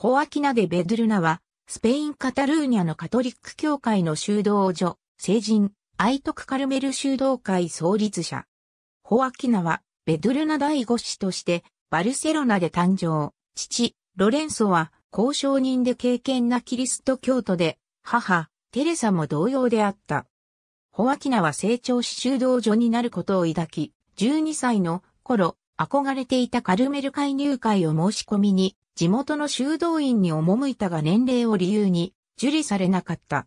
ホアキナ・デ・ベドゥルナは、スペイン・カタルーニャのカトリック教会の修道所、聖人、愛徳カルメル修道会創立者。ホアキナは、ベドゥルナ第五子として、バルセロナで誕生。父、ロレンソは、交渉人で敬虔なキリスト教徒で、母、テレサも同様であった。ホアキナは成長し修道女になることを抱き、12歳の頃、憧れていたカルメル会入会を申し込みに、地元の修道院に赴いたが年齢を理由に受理されなかった。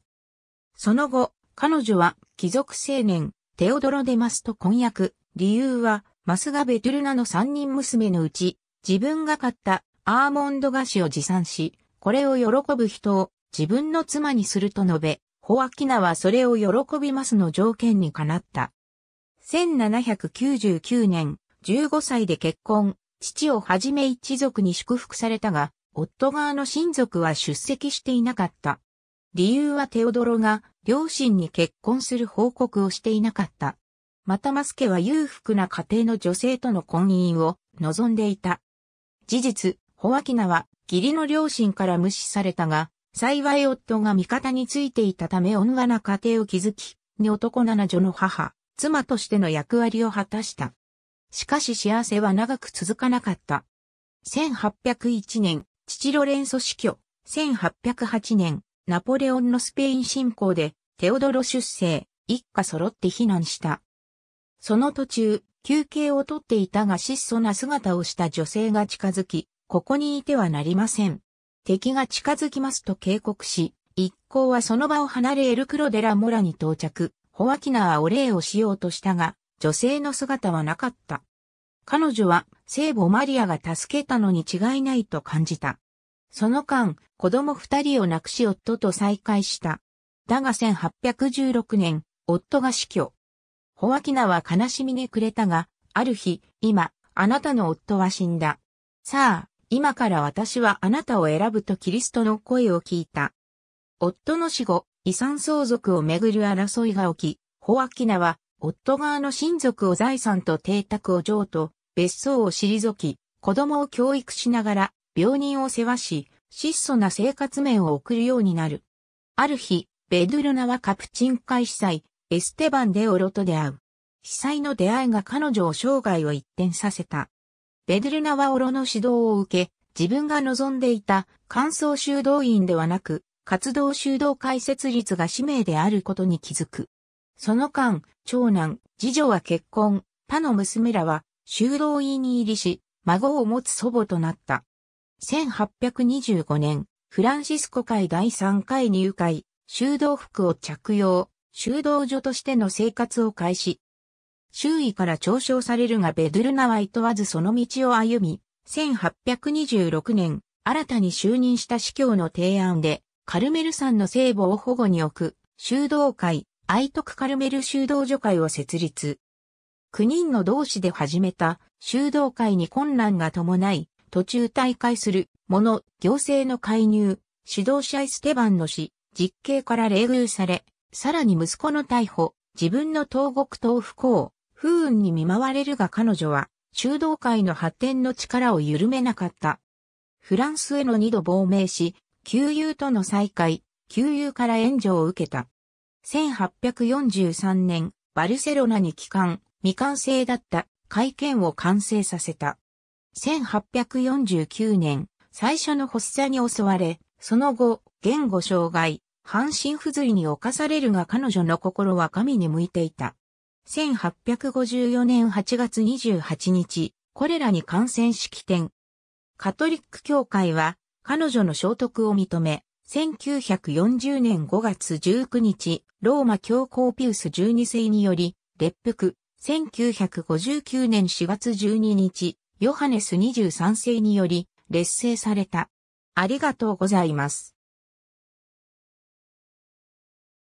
その後、彼女は貴族青年、テオドロ・デマスと婚約。理由は、マスガ・ベトゥルナの三人娘のうち、自分が買ったアーモンド菓子を持参し、これを喜ぶ人を自分の妻にすると述べ、ホアキナはそれを喜びますの条件にかなった。1799年、15歳で結婚、父をはじめ一族に祝福されたが、夫側の親族は出席していなかった。理由はテオドロが両親に結婚する報告をしていなかった。またマスケは裕福な家庭の女性との婚姻を望んでいた。事実、ホワキナは義理の両親から無視されたが、幸い夫が味方についていたため恩がな家庭を築き、に男七女の母、妻としての役割を果たした。しかし幸せは長く続かなかった。1801年、父ロレンソ死去。1808年、ナポレオンのスペイン侵攻で、テオドロ出生、一家揃って避難した。その途中、休憩をとっていたが質素な姿をした女性が近づき、ここにいてはなりません。敵が近づきますと警告し、一行はその場を離れエルクロデラモラに到着、ホワキナはお礼をしようとしたが、女性の姿はなかった。彼女は聖母マリアが助けたのに違いないと感じた。その間、子供二人を亡くし夫と再会した。だが1816年、夫が死去。ホワキナは悲しみに暮れたが、ある日、今、あなたの夫は死んだ。さあ、今から私はあなたを選ぶとキリストの声を聞いた。夫の死後、遺産相続をめぐる争いが起き、ホワキナは夫側の親族を財産と邸宅を譲渡、別荘を退き、子供を教育しながら、病人を世話し、質素な生活面を送るようになる。ある日、ベドゥルナはカプチン会司祭、エステバン・デオロと出会う。司祭の出会いが彼女を生涯を一転させた。ベドゥルナはオロの指導を受け、自分が望んでいた、乾燥修道院ではなく、活動修道解説率が使命であることに気づく。その間、長男、次女は結婚、他の娘らは修道院に入りし、孫を持つ祖母となった。1825年、フランシスコ会第3回入会、修道服を着用、修道所としての生活を開始。周囲から嘲笑されるがベドゥルナは問わずその道を歩み、1826年、新たに就任した司教の提案で、カルメル山の聖母を保護に置く、修道会、愛徳カルメル修道女会を設立。9人の同志で始めた修道会に困難が伴い、途中退会する、者、行政の介入、指導者イステバンの死、実刑から冷遇され、さらに息子の逮捕、自分の投獄と不幸、不運に見舞われるが彼女は、修道会の発展の力を緩めなかった。フランスへの二度亡命し、旧友との再会、旧友から援助を受けた。1843年、バルセロナに帰還、未完成だった会見を完成させた。1849年、最初の発作に襲われ、その後、言語障害、半身不随に侵されるが彼女の心は神に向いていた。1854年8月28日、これらに感染式典。カトリック教会は彼女の聖徳を認め、1940年5月19日、ローマ教皇ピウス12世により、列服、1959年4月12日、ヨハネス23世により、列勢された。ありがとうございます。